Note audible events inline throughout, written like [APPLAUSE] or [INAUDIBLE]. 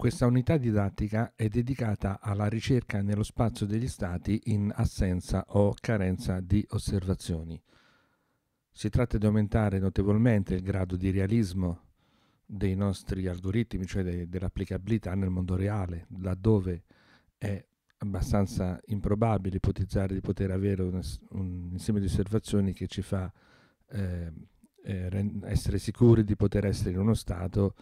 Questa unità didattica è dedicata alla ricerca nello spazio degli stati in assenza o carenza di osservazioni. Si tratta di aumentare notevolmente il grado di realismo dei nostri algoritmi, cioè de- dell'applicabilità nel mondo reale, laddove è abbastanza improbabile ipotizzare di poter avere un, un insieme di osservazioni che ci fa eh, eh, essere sicuri di poter essere in uno stato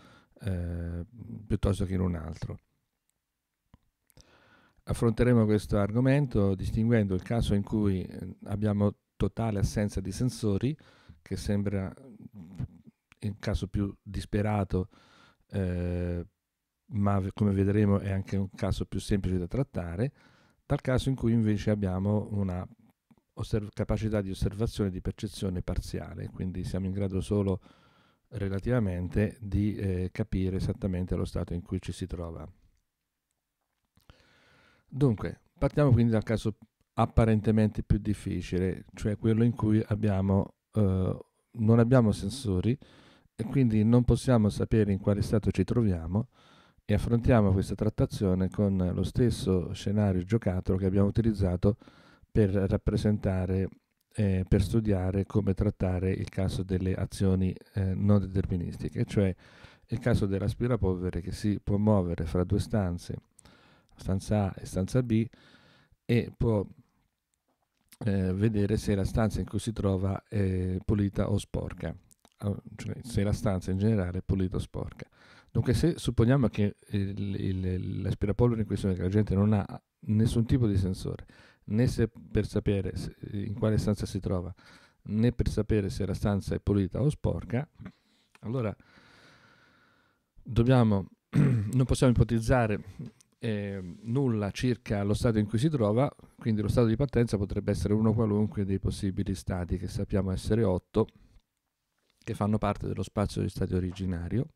Ehm, piuttosto che in un altro. Affronteremo questo argomento distinguendo il caso in cui ehm, abbiamo totale assenza di sensori, che sembra il caso più disperato, eh, ma come vedremo è anche un caso più semplice da trattare, dal caso in cui invece abbiamo una osserv- capacità di osservazione e di percezione parziale, quindi siamo in grado solo di relativamente di eh, capire esattamente lo stato in cui ci si trova. Dunque, partiamo quindi dal caso apparentemente più difficile, cioè quello in cui abbiamo, eh, non abbiamo sensori e quindi non possiamo sapere in quale stato ci troviamo e affrontiamo questa trattazione con lo stesso scenario giocato che abbiamo utilizzato per rappresentare eh, per studiare come trattare il caso delle azioni eh, non deterministiche, cioè il caso dell'aspirapolvere che si può muovere fra due stanze, stanza A e stanza B, e può eh, vedere se la stanza in cui si trova è pulita o sporca, cioè se la stanza in generale è pulita o sporca. Dunque, se supponiamo che l'aspirapolvere in questione, che la gente non ha nessun tipo di sensore, né se per sapere in quale stanza si trova, né per sapere se la stanza è pulita o sporca, allora dobbiamo, [CLEARS THROAT] non possiamo ipotizzare eh, nulla circa lo stato in cui si trova, quindi lo stato di partenza potrebbe essere uno qualunque dei possibili stati, che sappiamo essere otto, che fanno parte dello spazio di stato originario.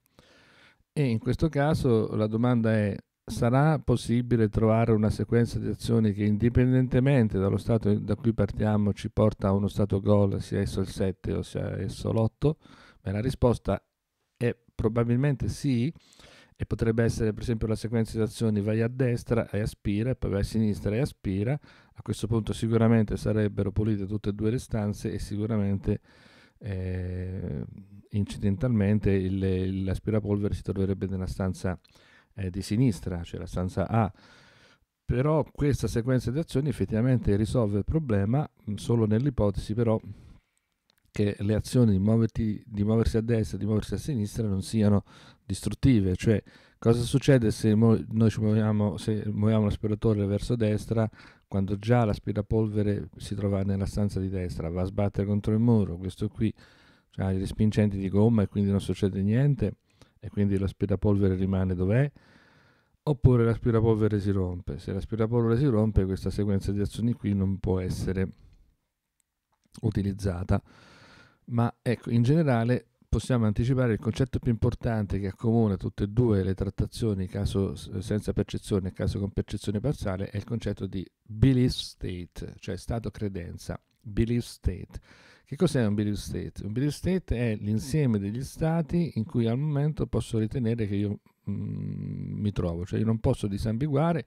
E in questo caso la domanda è sarà possibile trovare una sequenza di azioni che indipendentemente dallo stato da cui partiamo ci porta a uno stato gol, sia esso il 7 o sia esso l'8? Beh, la risposta è probabilmente sì e potrebbe essere per esempio la sequenza di azioni vai a destra e aspira, poi vai a sinistra e aspira. A questo punto sicuramente sarebbero pulite tutte e due le stanze e sicuramente eh, incidentalmente l'aspirapolvere si troverebbe nella stanza eh, di sinistra, cioè la stanza A. Però questa sequenza di azioni effettivamente risolve il problema solo nell'ipotesi però che le azioni di, muoverti, di muoversi a destra e di muoversi a sinistra non siano distruttive, cioè cosa succede se mo- noi ci muoviamo, se muoviamo l'aspiratore verso destra quando già l'aspirapolvere si trova nella stanza di destra, va a sbattere contro il muro, questo qui cioè, ha cioè, i respingenti di gomma e quindi non succede niente, e quindi l'aspirapolvere rimane dov'è, oppure l'aspirapolvere si rompe. Se l'aspirapolvere si rompe questa sequenza di azioni qui non può essere utilizzata. Ma ecco, in generale possiamo anticipare il concetto più importante che accomuna tutte e due le trattazioni caso senza percezione e caso con percezione parziale è il concetto di belief state, cioè stato credenza, belief state che cos'è un belief state? Un belief state è l'insieme degli stati in cui al momento posso ritenere che io mh, mm, mi trovo, cioè io non posso disambiguare,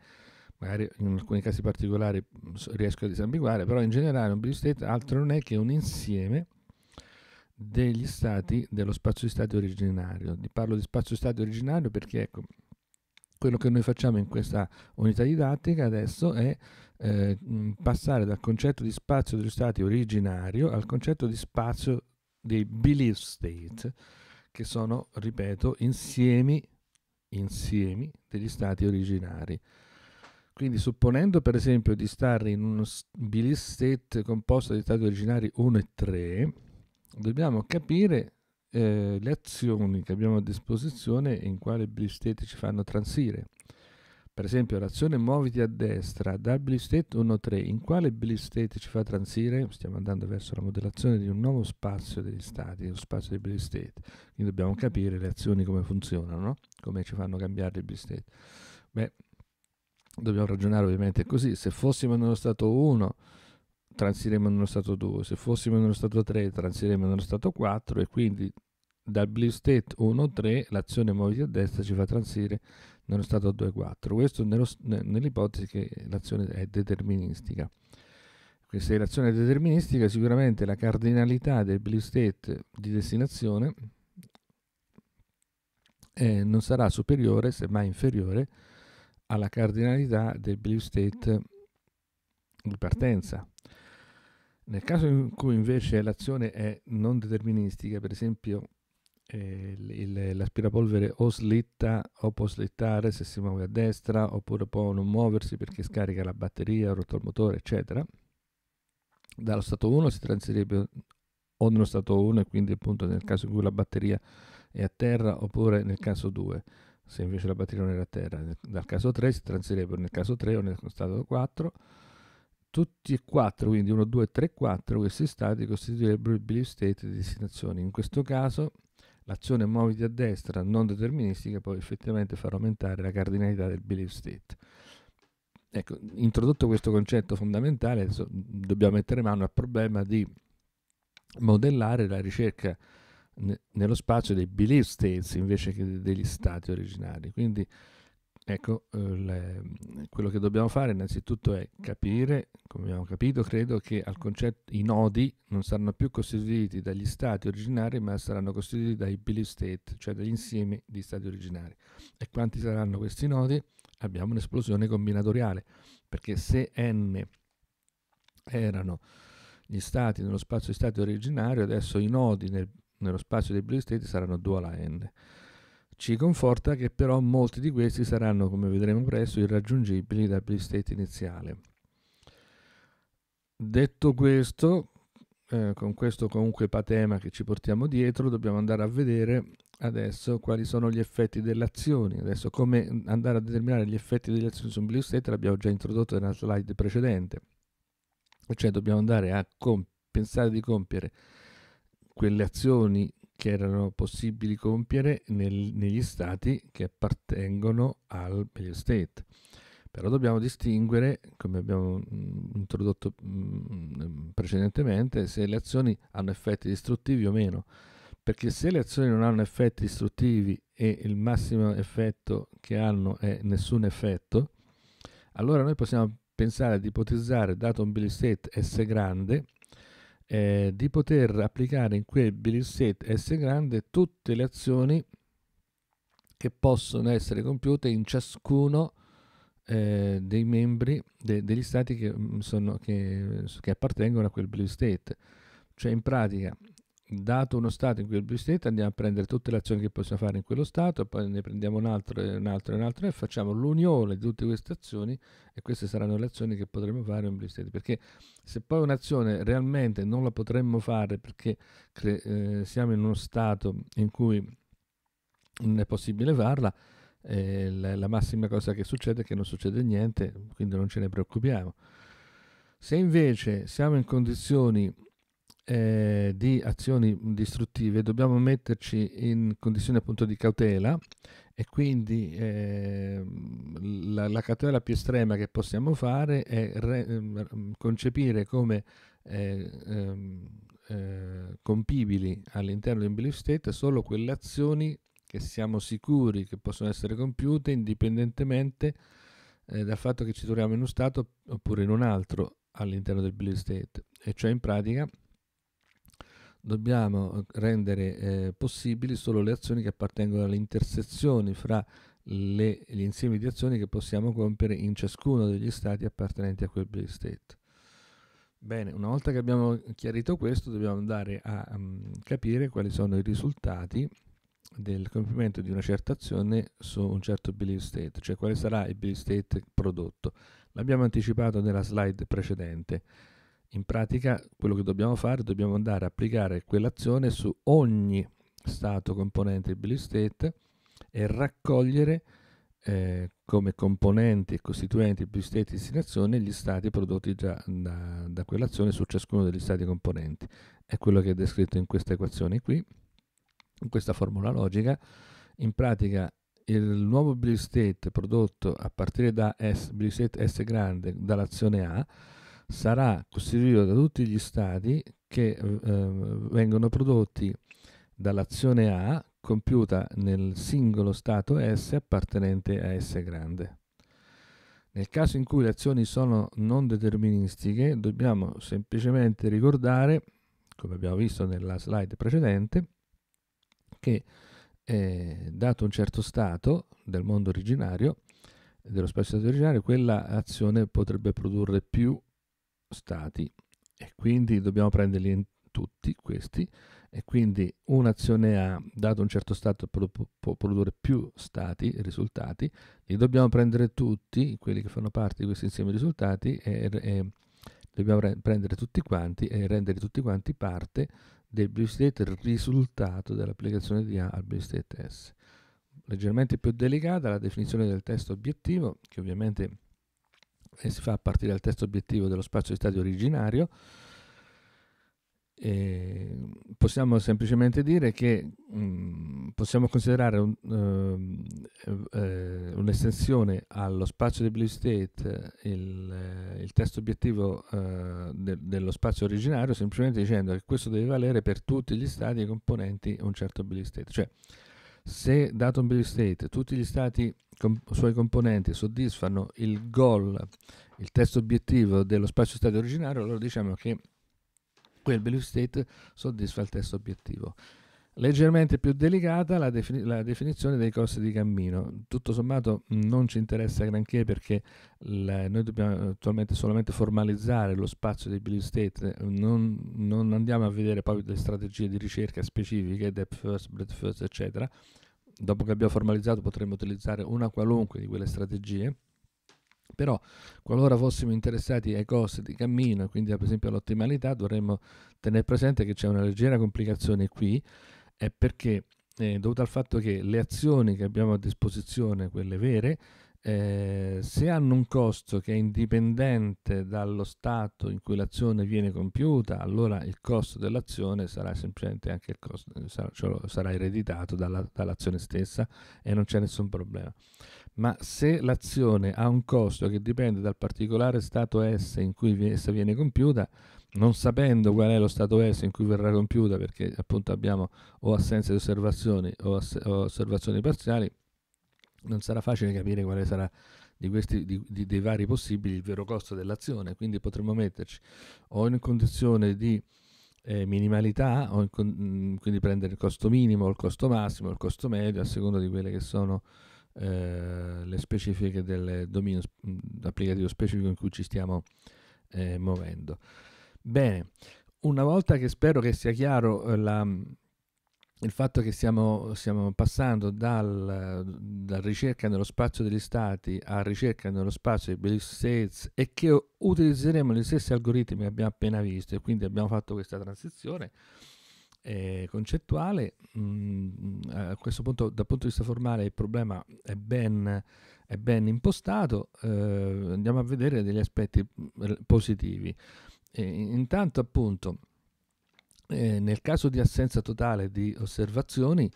magari in alcuni casi particolari mm, riesco a disambiguare, però in generale un belief state altro non è che un insieme degli stati dello spazio di stati originario. Parlo di spazio di stati originario perché ecco, quello che noi facciamo in questa unità didattica adesso è eh, passare dal concetto di spazio degli stati originario al concetto di spazio dei belief state, che sono, ripeto, insiemi, insiemi degli stati originari. Quindi supponendo per esempio di stare in uno belief state composto di stati originari 1 e 3, dobbiamo capire eh, le azioni che abbiamo a disposizione e in quale state ci fanno transire. Per esempio l'azione muoviti a destra dal state 1-3, in quale state ci fa transire? Stiamo andando verso la modellazione di un nuovo spazio degli stati, lo spazio di dei state. Quindi dobbiamo capire le azioni come funzionano, come ci fanno cambiare i blistate. Beh, dobbiamo ragionare ovviamente così, se fossimo nello stato 1 transiremo nello stato 2, se fossimo nello stato 3 transiremo nello stato 4 e quindi dal blue state 1-3 l'azione muoviti a destra ci fa transire nello stato 2-4. Questo nello, nell'ipotesi che l'azione è deterministica. Se l'azione è deterministica sicuramente la cardinalità del blue state di destinazione eh, non sarà superiore, semmai inferiore, alla cardinalità del blue state di partenza. Nel caso in cui invece l'azione è non deterministica, per esempio eh, l'aspirapolvere o slitta o può slittare se si muove a destra oppure può non muoversi perché mm-hmm. scarica la batteria, rotto il motore, eccetera. Dallo stato 1 si transirebbe o nello stato 1 e quindi appunto nel mm. caso in cui la batteria è a terra oppure nel caso 2 se invece la batteria non era a terra. Dal caso 3 si transirebbero nel caso 3 o nel stato 4. Tutti e quattro, quindi 1, 2, 3, 4, questi stati costituirebbero il belief state di destinazione. In questo caso l'azione muoviti a destra non deterministica può effettivamente far aumentare la cardinalità del belief state. Ecco, introdotto questo concetto fondamentale, so, dobbiamo mettere mano al problema di modellare la ricerca ne, nello spazio dei belief states invece che degli stati originari. Quindi Ecco, eh, le, quello che dobbiamo fare innanzitutto è capire, come abbiamo capito, credo che concetto, i nodi non saranno più costituiti dagli stati originari, ma saranno costituiti dai belief state, cioè dagli insiemi di stati originari. E quanti saranno questi nodi? Abbiamo un'esplosione combinatoriale, perché se n erano gli stati nello spazio di stati originario, adesso i nodi nel, nello spazio dei belief state saranno 2 alla n. Ci conforta che però molti di questi saranno, come vedremo presto, irraggiungibili dal bill state iniziale. Detto questo, eh, con questo comunque patema che ci portiamo dietro, dobbiamo andare a vedere adesso quali sono gli effetti delle azioni. Adesso come andare a determinare gli effetti delle azioni su un blue state l'abbiamo già introdotto nella slide precedente. Cioè dobbiamo andare a pensare di compiere quelle azioni che erano possibili compiere nel, negli stati che appartengono al Pale State. Però dobbiamo distinguere, come abbiamo mm, introdotto mm, precedentemente, se le azioni hanno effetti distruttivi o meno. Perché se le azioni non hanno effetti distruttivi e il massimo effetto che hanno è nessun effetto, allora noi possiamo pensare ad ipotizzare, dato un Bill State S grande, eh, di poter applicare in quel belief state S grande tutte le azioni che possono essere compiute in ciascuno eh, dei membri de, degli stati che, mm, sono, che, che appartengono a quel belief state. Cioè in pratica dato uno stato in cui il bistretto andiamo a prendere tutte le azioni che possiamo fare in quello stato poi ne prendiamo un altro e un altro e un altro e facciamo l'unione di tutte queste azioni e queste saranno le azioni che potremo fare in bistretto perché se poi un'azione realmente non la potremmo fare perché cre- eh, siamo in uno stato in cui non è possibile farla eh, la, la massima cosa che succede è che non succede niente quindi non ce ne preoccupiamo se invece siamo in condizioni eh, di azioni distruttive dobbiamo metterci in condizioni appunto di cautela e quindi eh, la, la, cautela più estrema che possiamo fare è re, ehm, concepire come eh, ehm, eh, compibili all'interno di un belief state solo quelle azioni che siamo sicuri che possono essere compiute indipendentemente eh, dal fatto che ci troviamo in uno stato oppure in un altro all'interno del belief state, e cioè in pratica dobbiamo eh, rendere eh, possibili solo le azioni che appartengono alle intersezioni fra le, gli insiemi di azioni che possiamo compiere in ciascuno degli stati appartenenti a quel Blade State. Bene, una volta che abbiamo chiarito questo dobbiamo andare a um, capire quali sono i risultati del compimento di una certa azione su un certo belief state, cioè quale sarà il belief state prodotto. L'abbiamo anticipato nella slide precedente. In pratica quello che dobbiamo fare, dobbiamo andare a applicare quell'azione su ogni stato componente di Belief State e raccogliere eh, come componenti e costituenti Belief State destinazione gli stati prodotti già da, da quell'azione su ciascuno degli stati componenti. È quello che è descritto in questa equazione qui, in questa formula logica. In pratica il nuovo Belief State prodotto a partire da S, Belief State S grande dall'azione A sarà costituito da tutti gli stati che eh, vengono prodotti dall'azione A compiuta nel singolo stato S appartenente a S grande. Nel caso in cui le azioni sono non deterministiche, dobbiamo semplicemente ricordare, come abbiamo visto nella slide precedente, che eh, dato un certo stato del mondo originario, dello spazio originario, quella azione potrebbe produrre più stati e quindi dobbiamo prenderli in tutti questi e quindi un'azione A dato un certo stato può produrre più stati e risultati, li dobbiamo prendere tutti, quelli che fanno parte di questo insieme di risultati e, e dobbiamo prendere tutti quanti e rendere tutti quanti parte del BlueState risultato dell'applicazione di A al BlueState S. Leggermente più delicata la definizione del testo obiettivo, che ovviamente e si fa a partire dal testo obiettivo dello spazio di stadio originario, e possiamo semplicemente dire che mh, possiamo considerare un, uh, uh, un'estensione allo spazio di Blue State il, uh, il testo obiettivo eh, de- dello spazio originario semplicemente dicendo che questo deve valere per tutti gli stati componenti un certo Blue State cioè se dato un Blue State tutti gli stati com- suoi componenti soddisfano il goal, il testo obiettivo dello spazio stato originario, allora diciamo che quel belief state soddisfa il testo obiettivo. Leggermente più delicata la, defini- la, definizione dei costi di cammino. Tutto sommato non ci interessa granché perché la, noi dobbiamo attualmente solamente formalizzare lo spazio dei belief state, non, non, andiamo a vedere poi le strategie di ricerca specifiche, depth first, breadth first, eccetera dopo che abbiamo formalizzato potremmo utilizzare una qualunque di quelle strategie, però qualora fossimo interessati ai costi di cammino, quindi per esempio all'ottimalità, dovremmo tenere presente che c'è una leggera complicazione qui, è perché eh, dovuta al fatto che le azioni che abbiamo a disposizione, quelle vere, eh, se hanno un costo che è indipendente dallo stato in cui l'azione viene compiuta, allora il costo dell'azione sarà semplicemente anche il costo, sarà, cioè, sarà ereditato dalla, dall'azione stessa e non c'è nessun problema. Ma se l'azione ha un costo che dipende dal particolare stato S in cui essa viene compiuta, non sapendo qual è lo stato S in cui verrà compiuta, perché appunto abbiamo o assenza di osservazioni o, ass- o osservazioni parziali, non sarà facile capire quale sarà di questi, di, di, dei vari possibili il vero costo dell'azione, quindi potremmo metterci o in condizione di eh, minimalità, o con, mm, quindi prendere il costo minimo, il costo massimo, il costo medio, a seconda di quelle che sono eh, le specifiche del dominio mm, applicativo specifico in cui ci stiamo eh, muovendo. Bene, una volta che spero che sia chiaro eh, la mm, il fatto che stiamo, stiamo passando dal, ricerca nello spazio degli stati a ricerca nello spazio dei belief states e che utilizzeremo gli stessi algoritmi che abbiamo appena visto e quindi abbiamo fatto questa transizione eh, concettuale, mh, mm, a questo punto dal punto di vista formale il problema è ben, è ben impostato, eh, andiamo a vedere degli aspetti mm, positivi. E, intanto appunto eh, nel caso di assenza totale di osservazioni,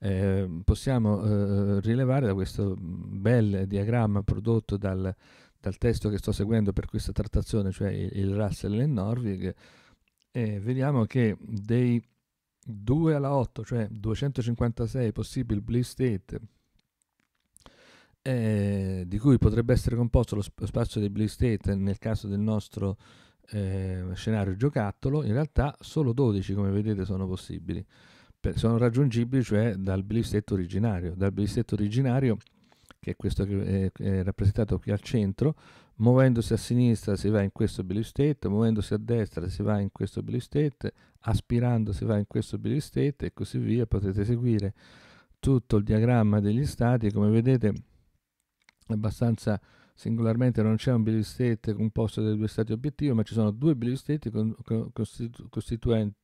eh, possiamo eh, rilevare da questo bel diagramma prodotto dal, dal, testo che sto seguendo per questa trattazione, cioè il, il Russell e Norvig, eh, vediamo che dei 2 alla 8, cioè 256 possibili bliss state, eh, di cui potrebbe essere composto lo, sp- lo spazio dei bliss state nel caso del nostro eh, scenario giocattolo, in realtà solo 12 come vedete sono possibili, per, sono raggiungibili cioè dal bilissetto originario, dal bilissetto originario che è questo eh, che è, rappresentato qui al centro, muovendosi a sinistra si va in questo bilistate, muovendosi a destra si va in questo bilistate, aspirando si va in questo bilistate e così via, potete seguire tutto il diagramma degli stati, come vedete è abbastanza Singolarmente non c'è un Billy State composto da due stati obiettivi, ma ci sono due Billy State con, con, costitu, costituenti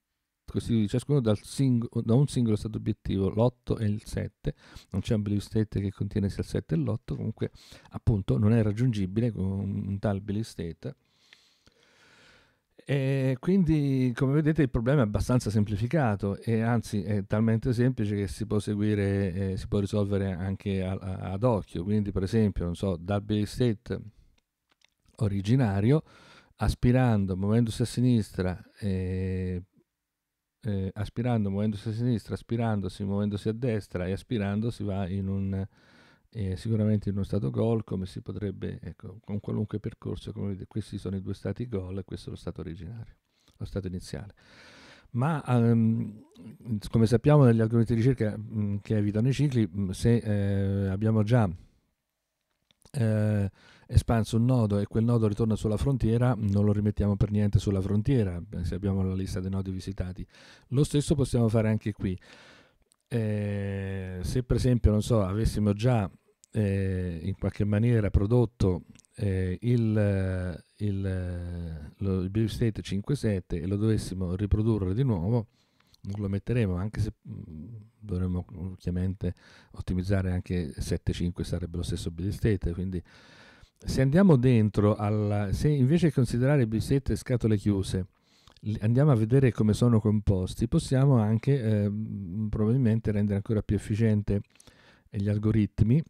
costituiti ciascuno sing- da un singolo stato obiettivo, l'8 e il 7, non c'è un belief state che contiene sia il 7 e l'8, comunque appunto non è raggiungibile con un tal belief state e quindi, come vedete, il problema è abbastanza semplificato e anzi è talmente semplice che si può seguire, eh, si può risolvere anche a, a, ad occhio. Quindi, per esempio, non so, dal base state originario, aspirando, muovendosi a sinistra, eh, eh, aspirando, muovendosi a sinistra, aspirandosi, muovendosi a destra e aspirando si va in un e sicuramente in uno stato gol come si potrebbe, ecco, con qualunque percorso, come vedete, questi sono i due stati gol e questo è lo stato originario, lo stato iniziale. Ma um, come sappiamo negli argomenti di ricerca mh, mm, che evitano i cicli, mh, mm, se eh, abbiamo già eh, espanso un nodo e quel nodo ritorna sulla frontiera, non lo rimettiamo per niente sulla frontiera, eh, se abbiamo la lista dei nodi visitati. Lo stesso possiamo fare anche qui. Eh, se per esempio, non so, avessimo già eh, in qualche maniera prodotto eh, il, eh, il, eh, lo, il Blue State 5.7 e lo dovessimo riprodurre di nuovo, lo metteremo anche se mm, dovremmo ovviamente ottimizzare anche 7.5 sarebbe lo stesso bill state quindi se andiamo dentro alla, se invece di considerare bill state scatole chiuse andiamo a vedere come sono composti possiamo anche eh, probabilmente rendere ancora più efficiente gli algoritmi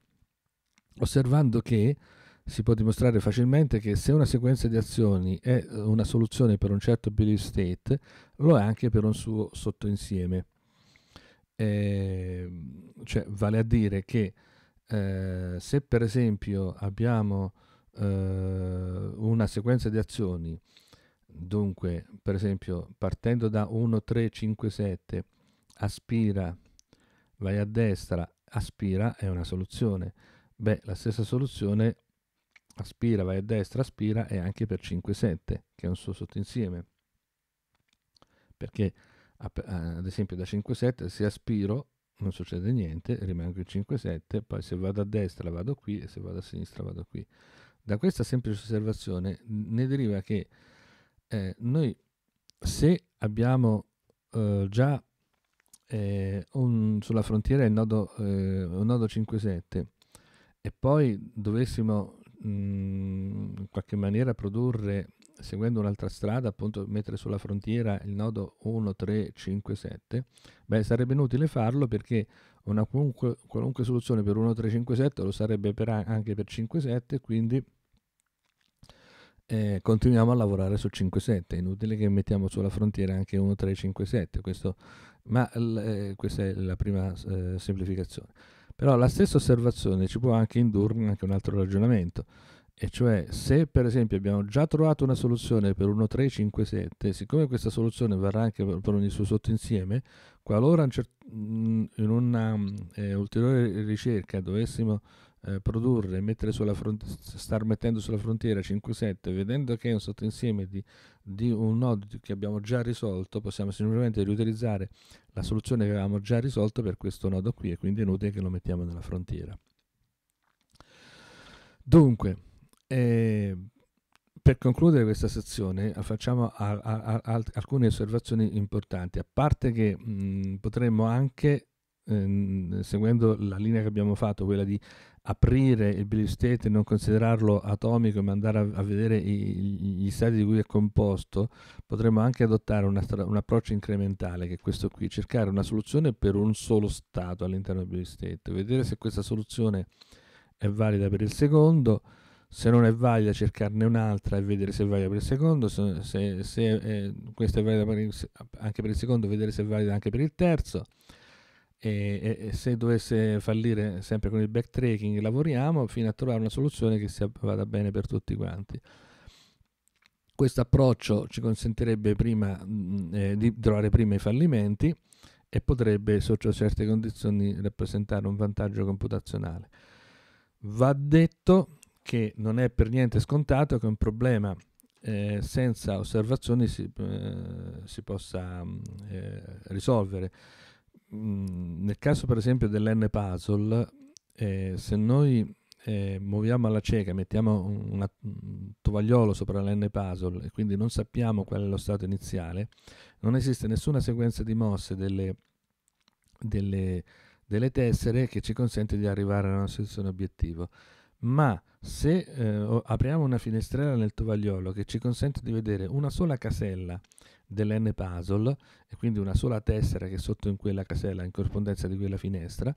osservando che si può dimostrare facilmente che se una sequenza di azioni è eh, una soluzione per un certo belief state, lo è anche per un suo sottoinsieme. Eh, cioè, vale a dire che eh, se per esempio abbiamo eh, una sequenza di azioni, dunque per esempio partendo da 1, 3, 5, 7, aspira, vai a destra, aspira è una soluzione Beh, la stessa soluzione aspira, vai a destra, aspira è anche per 5,7, che è un suo sottoinsieme. Perché ad esempio da 5,7 se aspiro non succede niente, rimango in 5,7, poi se vado a destra vado qui e se vado a sinistra vado qui. Da questa semplice osservazione ne deriva che eh, noi se abbiamo eh, già eh, un, sulla frontiera il nodo, eh, un nodo 5,7 e poi dovessimo mh, mm, in qualche maniera produrre, seguendo un'altra strada, appunto mettere sulla frontiera il nodo 1, 3, 5, 7, beh sarebbe inutile farlo perché una qualunque, qualunque soluzione per 1, 3, 5, 7 lo sarebbe per, anche per 5, 7, quindi eh, continuiamo a lavorare su 5.7, è inutile che mettiamo sulla frontiera anche 1.3.5.7, questo, ma l, eh, questa è la prima eh, semplificazione. Però la stessa osservazione ci può anche indurre anche un altro ragionamento, e cioè se per esempio abbiamo già trovato una soluzione per 1, 3, 5, 7, siccome questa soluzione varrà anche per ogni suo sottoinsieme, qualora mm, in una eh, ulteriore ricerca dovessimo eh, produrre, mettere star mettendo sulla frontiera 5-7, vedendo che è un sottoinsieme di, di un nodo che abbiamo già risolto, possiamo semplicemente riutilizzare la soluzione che avevamo già risolto per questo nodo qui e quindi è inutile che lo mettiamo nella frontiera. Dunque, eh, per concludere questa sezione eh, facciamo a, a, a, alcune osservazioni importanti, a parte che mh, potremmo anche, ehm, seguendo la linea che abbiamo fatto, quella di aprire il Billy State e non considerarlo atomico ma andare a, a vedere i, gli stati di cui è composto, potremmo anche adottare una, un approccio incrementale che è questo qui, cercare una soluzione per un solo stato all'interno del Billy State, vedere se questa soluzione è valida per il secondo, se non è valida cercarne un'altra e vedere se è valida per il secondo, se, se, se eh, questa è valida per il, anche per il secondo, vedere se è valida anche per il terzo e, e, se dovesse fallire sempre con il backtracking lavoriamo fino a trovare una soluzione che sia, vada bene per tutti quanti. Questo approccio ci consentirebbe prima, mh, mm, eh, di trovare prima i fallimenti e potrebbe, sotto certe condizioni, rappresentare un vantaggio computazionale. Va detto che non è per niente scontato che un problema eh, senza osservazioni si, eh, si possa mm, eh, risolvere Mm, nel caso per esempio dell'n puzzle, eh, se noi eh, muoviamo alla cieca, mettiamo una, un tovagliolo sopra l'N puzzle e quindi non sappiamo qual è lo stato iniziale, non esiste nessuna sequenza di mosse delle, delle, delle tessere che ci consente di arrivare alla nostra sezione obiettivo. Ma se eh, apriamo una finestrella nel tovagliolo che ci consente di vedere una sola casella dell'n puzzle e quindi una sola tessera che è sotto in quella casella in corrispondenza di quella finestra.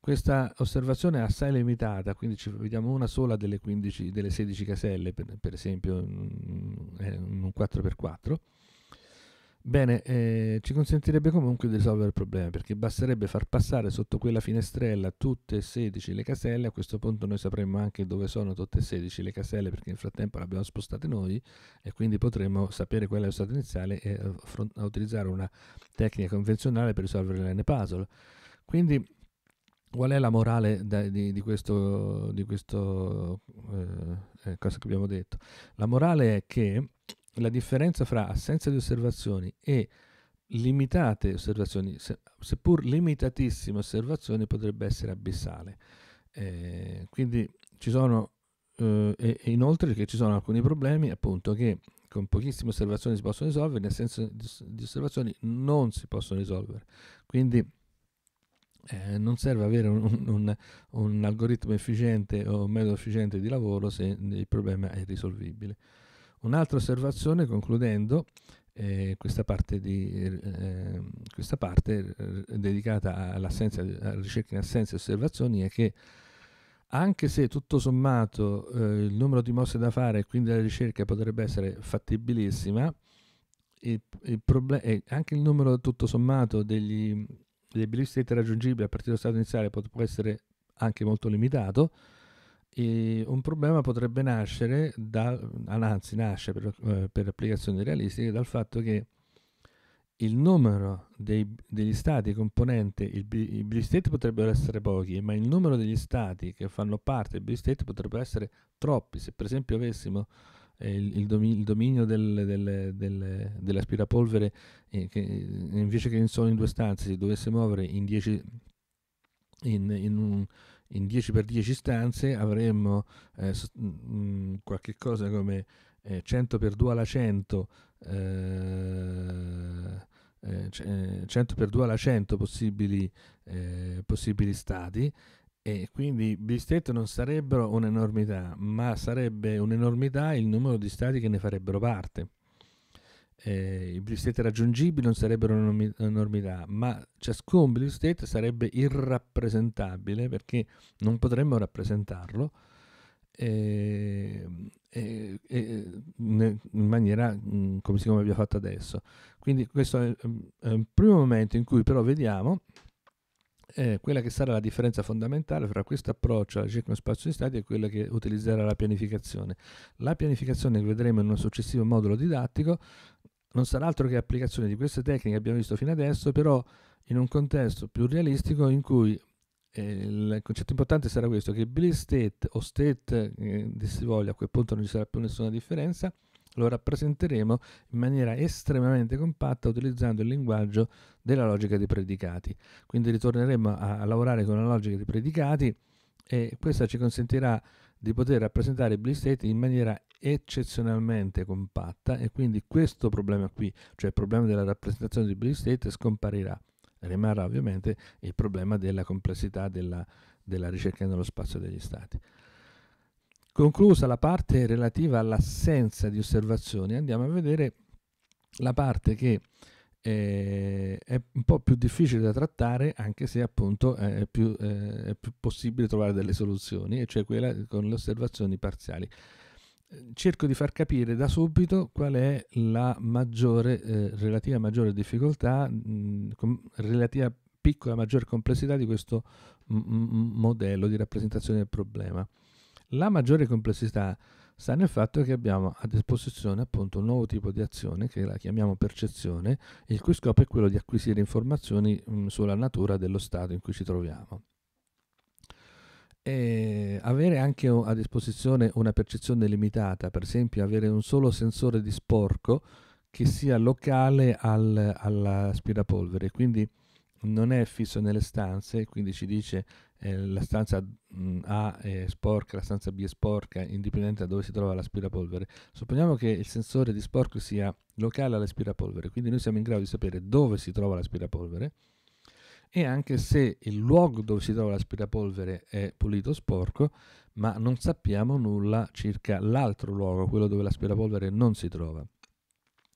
Questa osservazione è assai limitata, quindi ci vediamo una sola delle, 15, delle 16 caselle, per, per esempio in, eh, un 4x4. Bene, eh, ci consentirebbe comunque di risolvere il problema perché basterebbe far passare sotto quella finestrella tutte e 16 le caselle, a questo punto noi sapremmo anche dove sono tutte e 16 le caselle perché nel frattempo le abbiamo spostate noi e quindi potremmo sapere qual è lo stato iniziale e eh, affront- utilizzare una tecnica convenzionale per risolvere l'N puzzle. Quindi qual è la morale da, di, di, questo, di questo eh, eh cosa che abbiamo detto? La morale è che la differenza fra assenza di osservazioni e limitate osservazioni, se, seppur limitatissime osservazioni, potrebbe essere abissale. Eh, quindi ci sono, eh, e, inoltre che ci sono alcuni problemi appunto che con pochissime osservazioni si possono risolvere, nel senso di osservazioni non si possono risolvere. Quindi eh, non serve avere un, un, un, algoritmo efficiente o un metodo efficiente di lavoro se il problema è risolvibile. Un'altra osservazione, concludendo eh, questa, parte di, eh, eh questa parte eh, dedicata alla ricerca in assenza e osservazioni, è che anche se tutto sommato eh, il numero di mosse da fare e quindi la ricerca potrebbe essere fattibilissima, il, il eh, anche il numero tutto sommato degli, degli abilisti raggiungibili a partire dallo stato iniziale può, può essere anche molto limitato, e un problema potrebbe nascere, da, ah, anzi nasce per, eh, per applicazioni realistiche, dal fatto che il numero dei, degli stati componenti, il, i Bill State potrebbero essere pochi, ma il numero degli stati che fanno parte del b State potrebbe essere troppi. Se per esempio avessimo eh, il, dominio, il, dominio del, del, del, dell'aspirapolvere, eh, che eh, invece che in solo in due stanze si dovesse muovere in 10 in, in, un, in 10x10 stanze avremmo eh, mh, mm, mm, qualche cosa come eh, 100 per 2 alla 100, eh, 100x2 eh, eh, alla 100 possibili, eh, possibili stati e quindi bistette non sarebbero un'enormità, ma sarebbe un'enormità il numero di stati che ne farebbero parte eh, i blue state raggiungibili non sarebbero un'enormità, ma ciascun blue state sarebbe irrappresentabile perché non potremmo rappresentarlo eh, eh, in maniera mm, come, come abbiamo fatto adesso. Quindi questo è, un primo momento in cui però vediamo eh, quella che sarà la differenza fondamentale fra questo approccio al alla spazio di stati e quella che utilizzerà la pianificazione. La pianificazione che vedremo in un successivo modulo didattico non sarà altro che applicazione di queste tecniche che abbiamo visto fino adesso, però in un contesto più realistico in cui eh, il concetto importante sarà questo, che bliss state o state eh, di si voglia, a quel punto non ci sarà più nessuna differenza, lo rappresenteremo in maniera estremamente compatta utilizzando il linguaggio della logica dei predicati. Quindi ritorneremo a, a lavorare con la logica dei predicati e questa ci consentirà di poter rappresentare bliss state in maniera eccezionalmente compatta e quindi questo problema qui, cioè il problema della rappresentazione di Blue State, scomparirà. Rimarrà ovviamente il problema della complessità della, della ricerca nello spazio degli stati. Conclusa la parte relativa all'assenza di osservazioni, andiamo a vedere la parte che eh, è un po' più difficile da trattare, anche se appunto è più, eh, è più possibile trovare delle soluzioni, e cioè quella con le osservazioni parziali. Ehm, cerco di far capire da subito qual è la maggiore, eh, relativa maggiore difficoltà, mh, mm, com- relativa piccola maggiore complessità di questo m- m- modello di rappresentazione del problema. La maggiore complessità sta nel fatto che abbiamo a disposizione appunto un nuovo tipo di azione che la chiamiamo percezione, il cui scopo è quello di acquisire informazioni mh, mm, sulla natura dello stato in cui ci troviamo. E eh, avere anche a disposizione una percezione limitata, per esempio avere un solo sensore di sporco che sia locale al, all'aspirapolvere, quindi non è fisso nelle stanze, quindi ci dice eh, la stanza mm, A è sporca, la stanza B è sporca, indipendente da dove si trova l'aspirapolvere. Supponiamo che il sensore di sporco sia locale all'aspirapolvere, quindi noi siamo in grado di sapere dove si trova l'aspirapolvere, e anche se il luogo dove si trova l'aspirapolvere è pulito o sporco, ma non sappiamo nulla circa l'altro luogo, quello dove l'aspirapolvere non si trova.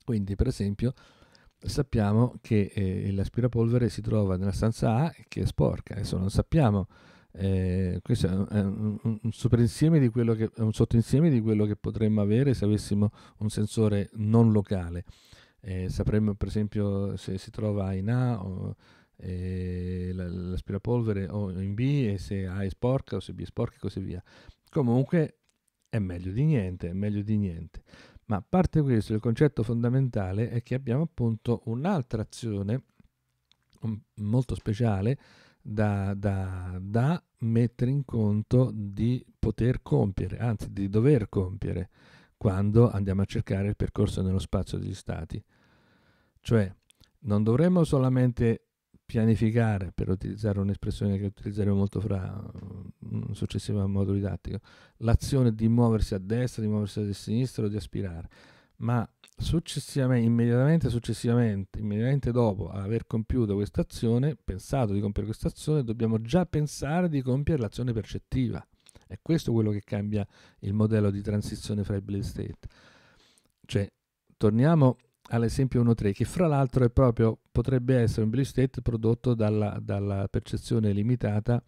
Quindi, per esempio, sappiamo che eh, l'aspirapolvere si trova nella stanza A che è sporca, adesso non sappiamo. Eh, questo è un, un, un di quello che, un sottoinsieme di quello che potremmo avere se avessimo un sensore non locale. Eh, sapremmo per esempio se si trova in A o, eh, l'aspirapolvere o in B e se A è sporca o se B è sporca e così via. Comunque è meglio di niente, è meglio di niente. Ma a parte questo, il concetto fondamentale è che abbiamo appunto un'altra azione molto speciale da, da, da mettere in conto di poter compiere, anzi di dover compiere, quando andiamo a cercare il percorso nello spazio degli stati. Cioè, non dovremmo solamente pianificare, per utilizzare un'espressione che utilizzeremo molto fra mm, un successivo modo didattico, l'azione di muoversi a destra, di muoversi a sinistra o di aspirare, ma successivamente, immediatamente successivamente, immediatamente dopo aver compiuto questa azione, pensato di compiere questa azione, dobbiamo già pensare di compiere l'azione percettiva. È questo quello che cambia il modello di transizione fra i blade state. Cioè, torniamo all'esempio 1.3 che fra l'altro è proprio, potrebbe essere un belief state prodotto dalla, dalla percezione limitata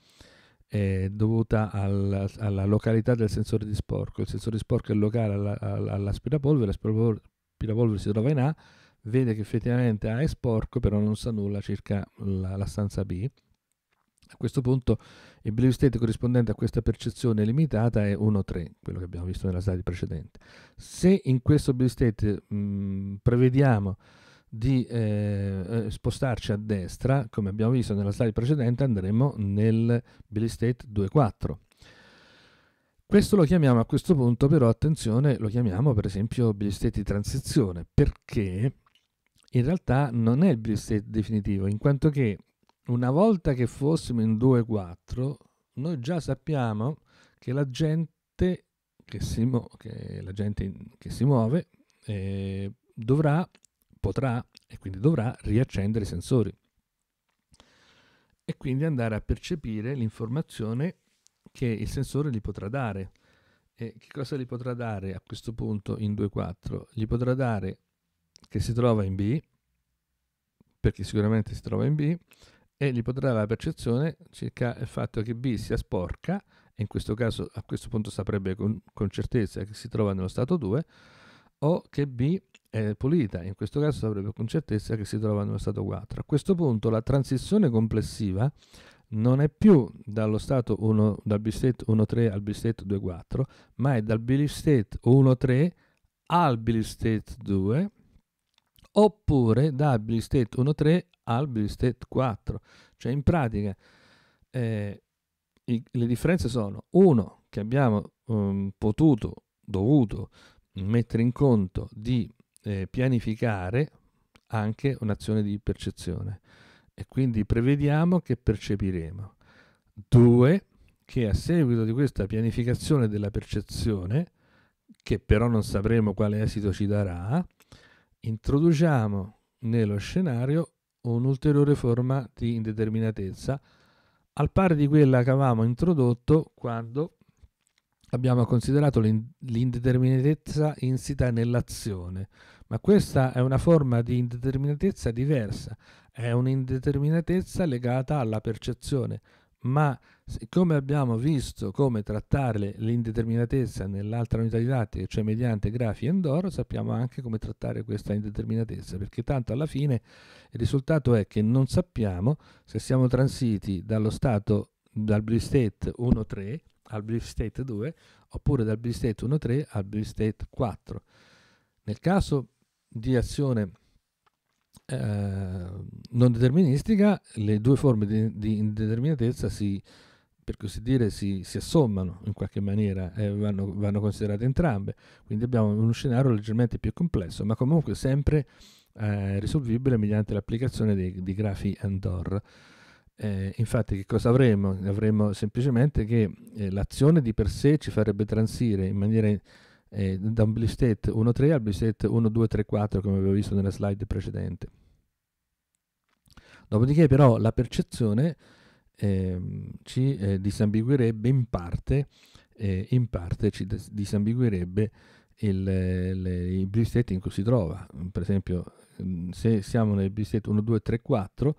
eh, dovuta al, alla località del sensore di sporco. Il sensore di sporco è locale alla, alla, all'aspirapolvere, l'aspirapolvere si trova in A, vede che effettivamente A è sporco però non sa nulla circa la, la stanza B a questo punto il belief state corrispondente a questa percezione limitata è 1-3, quello che abbiamo visto nella slide precedente. Se in questo belief state mh, prevediamo di eh, eh spostarci a destra, come abbiamo visto nella slide precedente, andremo nel belief state 2 Questo lo chiamiamo a questo punto, però attenzione, lo chiamiamo per esempio belief state di transizione, perché in realtà non è il belief state definitivo, in quanto che una volta che fossimo in 2-4, noi già sappiamo che la gente che si, mu- che gente che si muove eh, dovrà, potrà e quindi dovrà riaccendere i sensori e quindi andare a percepire l'informazione che il sensore gli potrà dare. E che cosa gli potrà dare a questo punto in 2-4? Gli potrà dare che si trova in B, perché sicuramente si trova in B, e gli potrà dare la percezione circa il fatto che B sia sporca, e in questo caso a questo punto saprebbe con, con certezza che si trova nello stato 2, o che B è pulita, in questo caso saprebbe con certezza che si trova nello stato 4. A questo punto la transizione complessiva non è più dallo stato 1, dal B-state 1-3 al B-state 2-4, ma è dal B-state 1-3 al B-state 2, oppure da bistetto 1-3 Albistet 4. Cioè in pratica eh, i, le differenze sono, uno, che abbiamo um, potuto, dovuto mettere in conto di eh, pianificare anche un'azione di percezione e quindi prevediamo che percepiremo. Due, che a seguito di questa pianificazione della percezione, che però non sapremo quale esito ci darà, introduciamo nello scenario un'ulteriore forma di indeterminatezza, al pari di quella che avevamo introdotto quando abbiamo considerato l'indeterminatezza insita nell'azione, ma questa è una forma di indeterminatezza diversa, è un'indeterminatezza legata alla percezione, ma siccome abbiamo visto come trattare l'indeterminatezza nell'altra unità didattica, cioè mediante grafi endoro, sappiamo anche come trattare questa indeterminatezza, perché tanto alla fine il risultato è che non sappiamo se siamo transiti dallo stato dal brief state 1.3 al brief state 2 oppure dal brief state 1.3 al brief state 4. Nel caso di azione eh, non deterministica le due forme di, di indeterminatezza si, per così dire, si, si, assommano in qualche maniera, eh, vanno, vanno, considerate entrambe. Quindi abbiamo uno scenario leggermente più complesso, ma comunque sempre eh, risolvibile mediante l'applicazione di, di grafi ANDOR. Eh, infatti che cosa avremo? Avremo semplicemente che eh, l'azione di per sé ci farebbe transire in maniera eh, da un blue state 1.3 al blue state 1.2.3.4 come avevo visto nella slide precedente. Dopodiché però la percezione eh, ci eh, disambiguirebbe in parte, eh, in parte ci disambiguirebbe il, le, i bistetti in cui si trova. Per esempio, mm, se siamo nel bistetto 1, 2, 3, 4,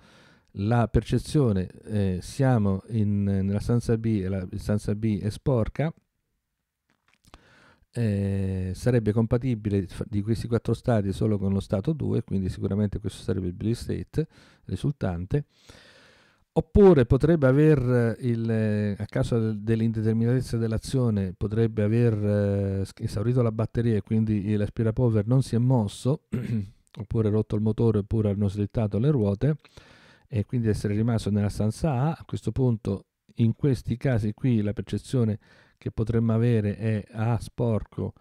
la percezione eh, siamo in, nella stanza B e la stanza B è sporca, eh, sarebbe compatibile di questi quattro stati solo con lo stato 2, quindi sicuramente questo sarebbe il blue state risultante, oppure potrebbe aver, eh, il, eh, a causa dell'indeterminatezza dell'azione, potrebbe aver eh, esaurito la batteria e quindi l'aspirapover non si è mosso, [CLEARS THROAT] oppure rotto il motore, oppure hanno slittato le ruote, e quindi essere rimasto nella stanza A, a questo punto in questi casi qui la percezione che potremmo avere è A sporco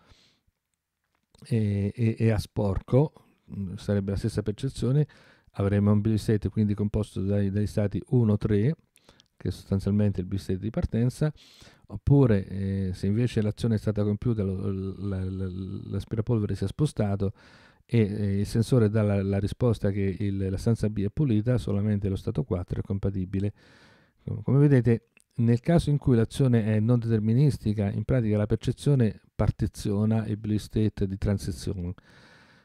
e, e, e A sporco, mm, sarebbe la stessa percezione, avremo un bilistate quindi composto dai, dagli stati 1-3, che è sostanzialmente il bilistate di partenza, oppure eh, se invece l'azione è stata compiuta, l'aspirapolvere si è spostato e eh, il sensore dà la, la risposta che il, la stanza B è pulita, solamente lo stato 4 è compatibile. Come vedete nel caso in cui l'azione è non deterministica, in pratica la percezione partiziona il blue state di transizione.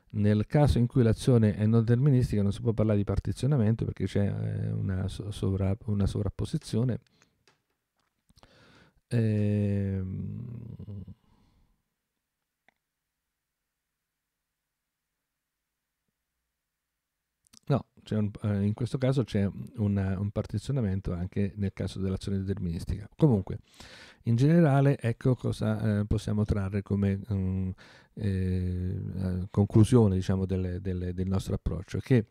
Nel caso in cui l'azione è non deterministica non si può parlare di partizionamento perché c'è eh, una, sovra, una sovrapposizione. Ehm, un, eh, in questo caso c'è una, un partizionamento anche nel caso dell'azione deterministica. Comunque, in generale, ecco cosa eh, possiamo trarre come mh, mm, eh, eh, conclusione diciamo, delle, delle, del nostro approccio, che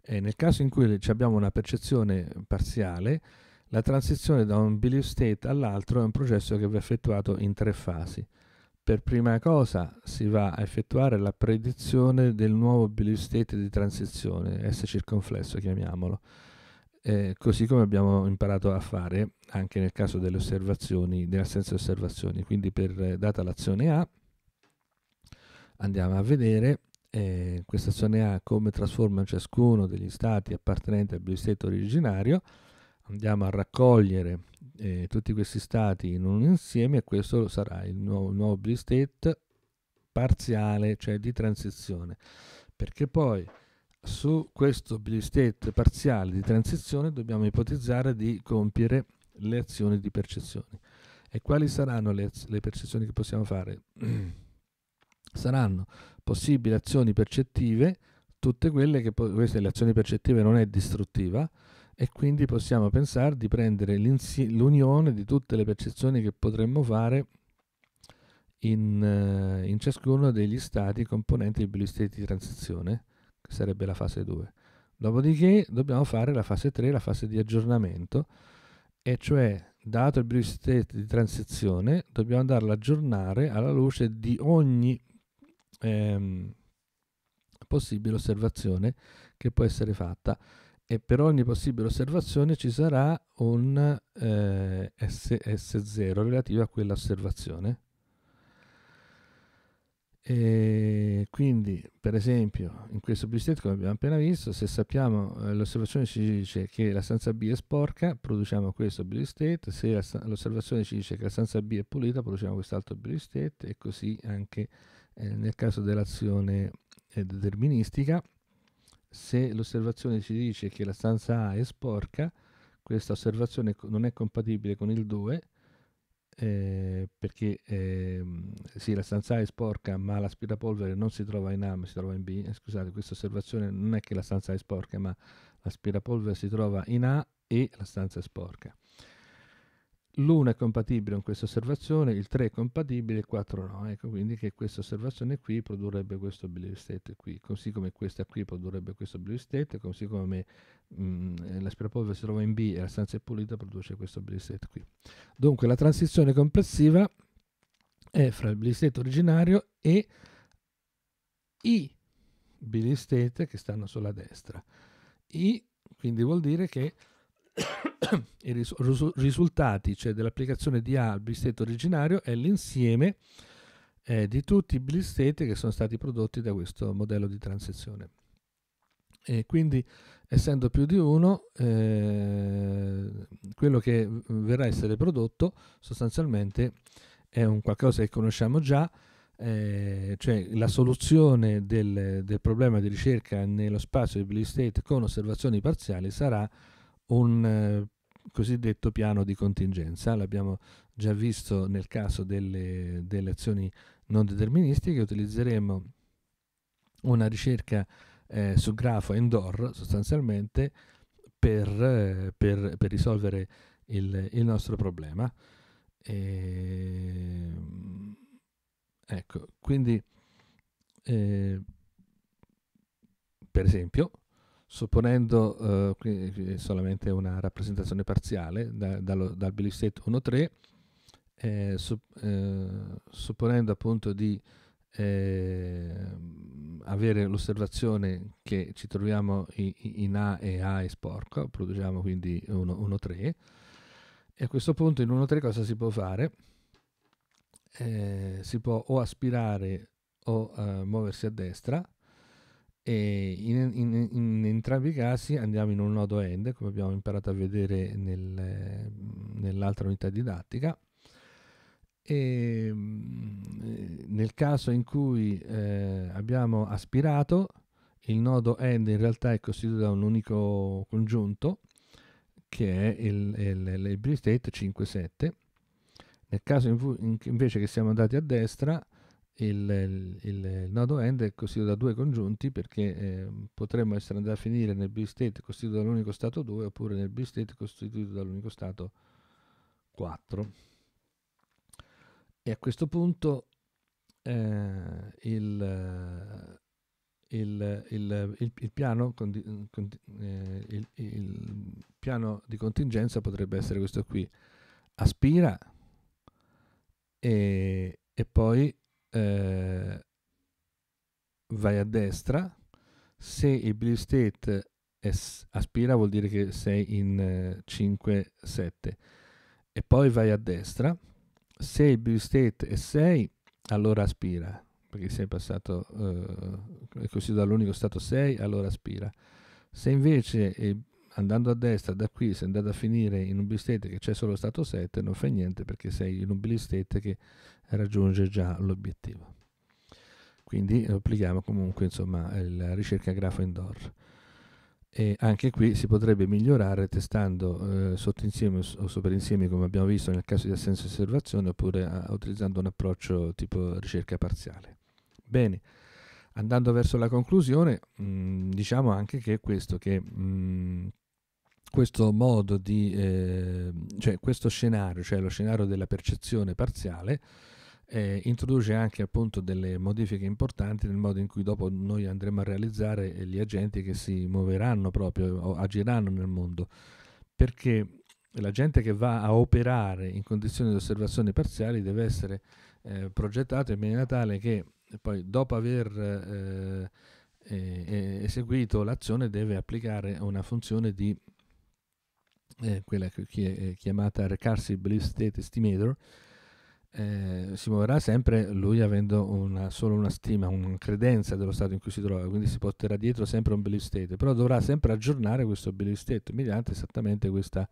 eh, nel caso in cui abbiamo una percezione parziale, la transizione da un belief state all'altro è un processo che va effettuato in tre fasi. Per prima cosa si va a effettuare la predizione del nuovo belief state di transizione, S circonflesso chiamiamolo, eh, così come abbiamo imparato a fare anche nel caso delle osservazioni, dell'assenza di osservazioni. Quindi per eh, data l'azione A andiamo a vedere eh, questa azione A come trasforma ciascuno degli stati appartenenti al belief state originario andiamo a raccogliere eh, tutti questi stati in un insieme e questo sarà il nuovo, il nuovo state parziale, cioè di transizione, perché poi su questo state parziale di transizione dobbiamo ipotizzare di compiere le azioni di percezione. E quali saranno le, le percezioni che possiamo fare? [CLEARS THROAT] saranno possibili azioni percettive, tutte quelle che, queste le azioni percettive non è distruttiva, e quindi possiamo pensare di prendere l'unione di tutte le percezioni che potremmo fare in, eh, in, ciascuno degli stati componenti del blue state di transizione, che sarebbe la fase 2. Dopodiché dobbiamo fare la fase 3, la fase di aggiornamento, e cioè dato il blue state di transizione dobbiamo andarlo ad aggiornare alla luce di ogni ehm, possibile osservazione che può essere fatta e per ogni possibile osservazione ci sarà un eh, SS0 relativo a quell'osservazione. E quindi, per esempio, in questo blue come abbiamo appena visto, se sappiamo eh, l'osservazione ci dice che la stanza B è sporca, produciamo questo blue state, se l'osservazione ci dice che la stanza B è pulita, produciamo quest'altro blue state, e così anche eh, nel caso dell'azione eh, deterministica se l'osservazione ci dice che la stanza A è sporca, questa osservazione non è compatibile con il 2 eh, perché eh, sì, la stanza A è sporca, ma l'aspirapolvere non si trova in A, ma si trova in B. Eh, scusate, questa osservazione non è che la stanza A è sporca, ma l'aspirapolvere si trova in A e la stanza è sporca. L'1 è compatibile con questa osservazione, il 3 è compatibile, il 4 no. Ecco quindi che questa osservazione qui produrrebbe questo belief state qui, così come questa qui produrrebbe questo belief state, così come mh, mm, l'aspirapolvere si trova in B e la stanza è pulita produce questo belief state qui. Dunque la transizione complessiva è fra il belief state originario e i belief state che stanno sulla destra. I quindi vuol dire che [COUGHS] I ris- risultati cioè, dell'applicazione A al blisteto originario è l'insieme eh, di tutti i blisteti che sono stati prodotti da questo modello di transizione. E quindi, essendo più di uno, eh, quello che verrà a essere prodotto sostanzialmente è un qualcosa che conosciamo già, eh, cioè la soluzione del, del, problema di ricerca nello spazio di Billy con osservazioni parziali sarà un eh, cosiddetto piano di contingenza, l'abbiamo già visto nel caso delle, delle azioni non deterministiche, utilizzeremo una ricerca eh, sul grafo indoor sostanzialmente per, eh, per, per risolvere il, il, nostro problema. E, ehm, ecco, quindi eh, per esempio Supponendo eh, solamente una rappresentazione parziale da, dal, dal belief state 1.3, eh, su, eh, supponendo appunto di eh, avere l'osservazione che ci troviamo in, in, A e A è sporco, produciamo quindi 1.3, e a questo punto in 1.3 cosa si può fare? Eh, si può o aspirare o eh, muoversi a destra, e in, in, in, entrambi i casi andiamo in un nodo end come abbiamo imparato a vedere nel, nell'altra unità didattica e nel caso in cui eh, abbiamo aspirato il nodo end in realtà è costituito da un unico congiunto che è il, il, il library state 5.7 nel caso in, invece che siamo andati a destra il, il, il, nodo end è costituito da due congiunti perché eh, potremmo essere andati a finire nel B-state costituito dall'unico stato 2 oppure nel B-state costituito dall'unico stato 4. E a questo punto eh, il, il, il, il, piano, con, eh, il piano di contingenza potrebbe essere questo qui. Aspira e, e poi eh, vai a destra, se il believe state aspira vuol dire che sei in eh, 5, 7 e poi vai a destra, se il believe state è 6 allora aspira, perché sei passato, eh, è considerato l'unico stato 6, allora aspira. Se invece eh, andando a destra da qui sei andato a finire in un bill state che c'è solo stato 7, non fai niente perché sei in un bill state che raggiunge già l'obiettivo. Quindi eh, applichiamo comunque insomma, la ricerca grafo indoor. E anche qui si potrebbe migliorare testando eh, sottoinsieme o soprinsiemi come abbiamo visto nel caso di assenza e osservazione oppure a, eh, utilizzando un approccio tipo ricerca parziale. Bene, andando verso la conclusione mh, mm, diciamo anche che questo, che, mh, mm, questo modo di eh, cioè questo scenario, cioè lo scenario della percezione parziale eh, introduce anche appunto delle modifiche importanti nel modo in cui dopo noi andremo a realizzare eh, gli agenti che si muoveranno proprio o agiranno nel mondo perché la gente che va a operare in condizioni di osservazione parziali deve essere eh, progettata in maniera tale che poi dopo aver eh, eh eseguito l'azione deve applicare una funzione di eh, quella che è chiamata recursive belief state estimator eh, si muoverà sempre lui avendo una, solo una stima, una credenza dello stato in cui si trova, quindi si porterà dietro sempre un belief state, però dovrà sempre aggiornare questo belief state mediante esattamente questa,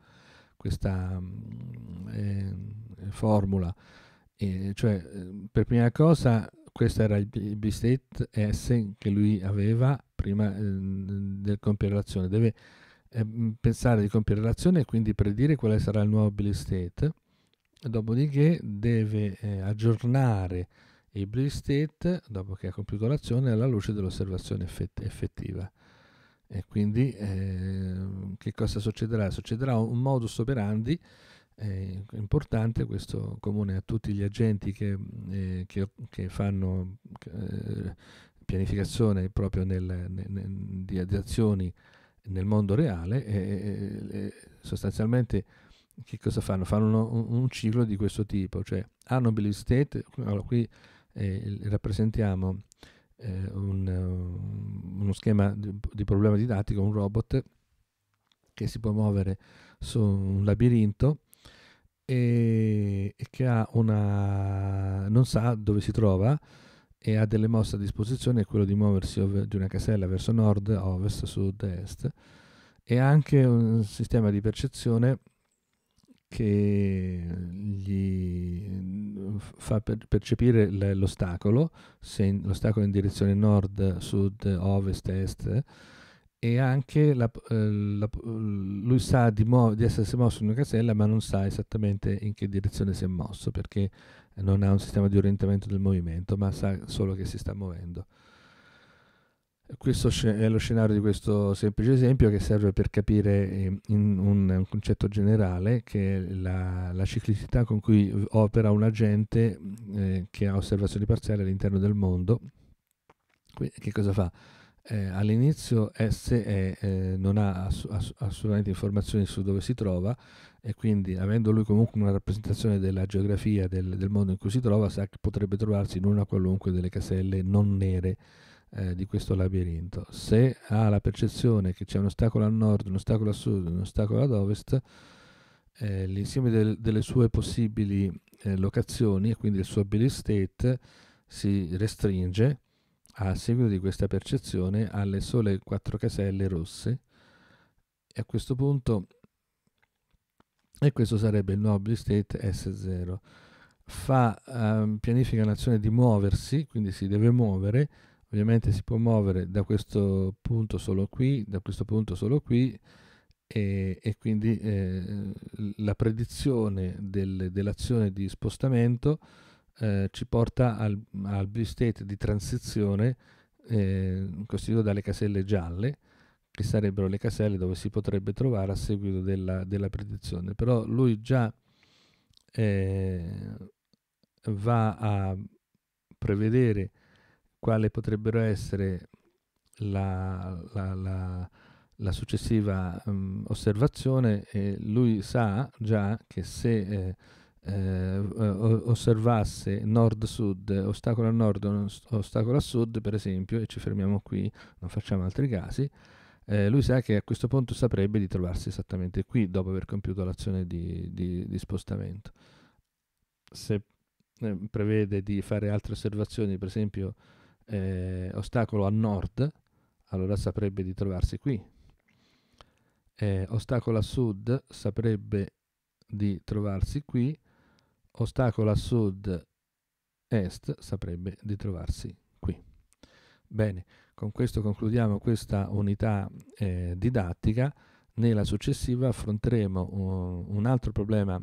questa mm, eh, formula. Cioè, eh, cioè, per prima cosa, questo era il belief state S che lui aveva prima eh, del compiere l'azione. Deve eh, pensare di compiere l'azione e quindi predire quale sarà il nuovo belief state dopodiché deve eh, aggiornare il brief state dopo che ha compiuto l'azione alla luce dell'osservazione effett- effettiva. E quindi eh, che cosa succederà? Succederà un modus operandi eh, importante, questo comune a tutti gli agenti che, eh, che, che fanno eh, pianificazione proprio nel, nel, di azioni nel mondo reale, e, sostanzialmente che cosa fanno? Fanno uno, un, ciclo di questo tipo, cioè hanno belief state, allora qui eh, rappresentiamo eh, un, uno schema di, di, problema didattico, un robot che si può muovere su un labirinto e, e che ha una, non sa dove si trova e ha delle mosse a disposizione, è quello di muoversi ov- di una casella verso nord, ovest, sud, est e anche un sistema di percezione che gli fa per percepire l'ostacolo, se l'ostacolo è in direzione nord, sud, ovest, est, e anche la, eh, la, lui sa di, di, essersi mosso in una casella ma non sa esattamente in che direzione si è mosso perché non ha un sistema di orientamento del movimento ma sa solo che si sta muovendo. Questo è lo scenario di questo semplice esempio che serve per capire ehm, un, concetto generale che è la, la ciclicità con cui opera un agente eh, che ha osservazioni parziali all'interno del mondo. Che cosa fa? Eh, all'inizio S è, eh, non ha ass- ass- assolutamente informazioni su dove si trova e quindi avendo lui comunque una rappresentazione della geografia del, del mondo in cui si trova sa che potrebbe trovarsi in una qualunque delle caselle non nere eh, di questo labirinto. Se ha la percezione che c'è un ostacolo a nord, un ostacolo a sud, un ostacolo ad ovest, eh, l'insieme del, delle sue possibili eh, locazioni e quindi il suo ability state si restringe a seguito di questa percezione alle sole quattro caselle rosse e a questo punto e questo sarebbe il nuovo ability state S0 fa, um, pianifica un'azione di muoversi quindi si deve muovere Ovviamente si può muovere da questo punto solo qui, da questo punto solo qui e, e quindi eh, la predizione del, dell'azione di spostamento eh, ci porta al, al state di transizione eh, costituito dalle caselle gialle che sarebbero le caselle dove si potrebbe trovare a seguito della, della predizione. Però lui già eh, va a prevedere quale potrebbero essere la, la, la, la successiva um, osservazione, eh, lui sa già che se eh, eh, osservasse nord-sud, ostacolo a nord, ostacolo a sud, per esempio, e ci fermiamo qui, non facciamo altri casi, eh, lui sa che a questo punto saprebbe di trovarsi esattamente qui dopo aver compiuto l'azione di, di, di spostamento. Se eh, prevede di fare altre osservazioni, per esempio eh, ostacolo a nord, allora saprebbe di trovarsi qui. Eh, ostacolo a sud saprebbe di trovarsi qui. Ostacolo a sud-est saprebbe di trovarsi qui. Bene, con questo concludiamo questa unità eh, didattica. Nella successiva affronteremo un, un altro problema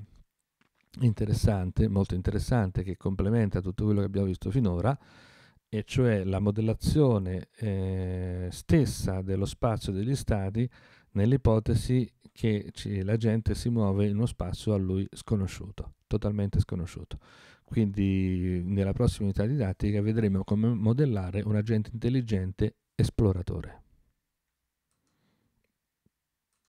interessante, molto interessante, che complementa tutto quello che abbiamo visto finora, e cioè la modellazione eh, stessa dello spazio degli stadi nell'ipotesi che ci, la gente si muove in uno spazio a lui sconosciuto, totalmente sconosciuto. Quindi nella prossima unità didattica vedremo come modellare un agente intelligente esploratore.